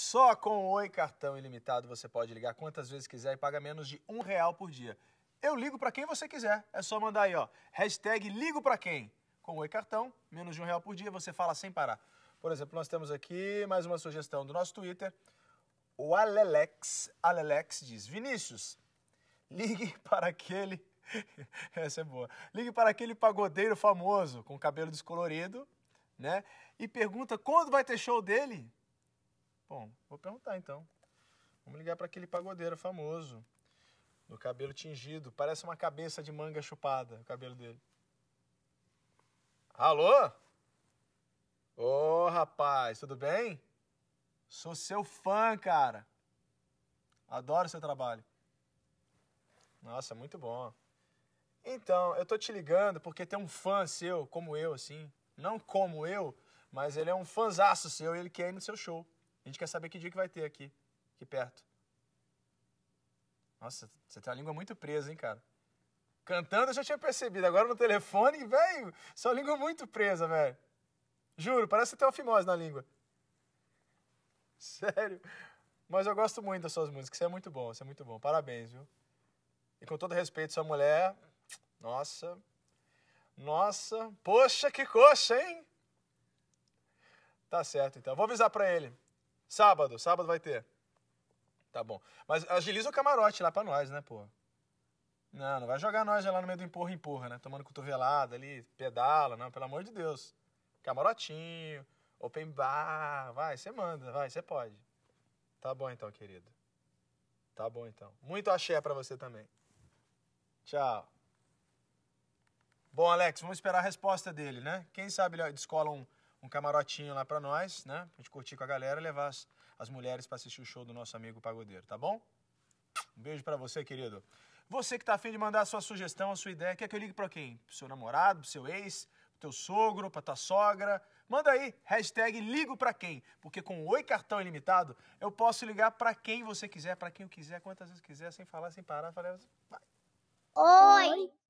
Só com o Oi Cartão Ilimitado você pode ligar quantas vezes quiser e paga menos de um real por dia. Eu ligo para quem você quiser. É só mandar aí, ó. Hashtag ligo para quem. Com o Oi Cartão, menos de um real por dia, você fala sem parar. Por exemplo, nós temos aqui mais uma sugestão do nosso Twitter. O Alelex, Alelex diz, Vinícius, ligue para aquele... Essa é boa. Ligue para aquele pagodeiro famoso, com cabelo descolorido, né? E pergunta quando vai ter show dele Bom, vou perguntar então. Vamos ligar para aquele pagodeiro famoso, do cabelo tingido, parece uma cabeça de manga chupada, o cabelo dele. Alô? Ô, oh, rapaz, tudo bem? Sou seu fã, cara. Adoro seu trabalho. Nossa, muito bom. Então, eu tô te ligando porque tem um fã seu, como eu, assim. Não como eu, mas ele é um fãzaço seu e ele quer ir no seu show. A gente quer saber que dia que vai ter aqui, aqui perto. Nossa, você tem a língua muito presa, hein, cara? Cantando eu já tinha percebido, agora no telefone, velho, sua língua é muito presa, velho. Juro, parece que tem uma fimose na língua. Sério. Mas eu gosto muito das suas músicas, você é muito bom, você é muito bom. Parabéns, viu? E com todo respeito, sua mulher, nossa, nossa, poxa, que coxa, hein? Tá certo, então. Vou avisar para ele. Sábado, sábado vai ter. Tá bom. Mas agiliza o camarote lá pra nós, né, pô? Não, não vai jogar nós lá no meio do empurra, empurra, né? Tomando cotovelada ali, pedala, não, pelo amor de Deus. Camarotinho, open bar, vai, você manda, vai, você pode. Tá bom então, querido. Tá bom então. Muito axé para você também. Tchau. Bom, Alex, vamos esperar a resposta dele, né? Quem sabe ele descola um um camarotinho lá para nós, né? Pra gente curtir com a galera e levar as, as mulheres para assistir o show do nosso amigo pagodeiro, tá bom? Um beijo para você, querido. Você que tá afim de mandar a sua sugestão, a sua ideia, quer que eu ligue para quem? Pro seu namorado, pro seu ex, pro teu sogro, pra tua sogra? Manda aí, hashtag ligo quem, porque com o Oi Cartão Ilimitado eu posso ligar para quem você quiser, para quem eu quiser, quantas vezes quiser, sem falar, sem parar, falei, vai. Oi!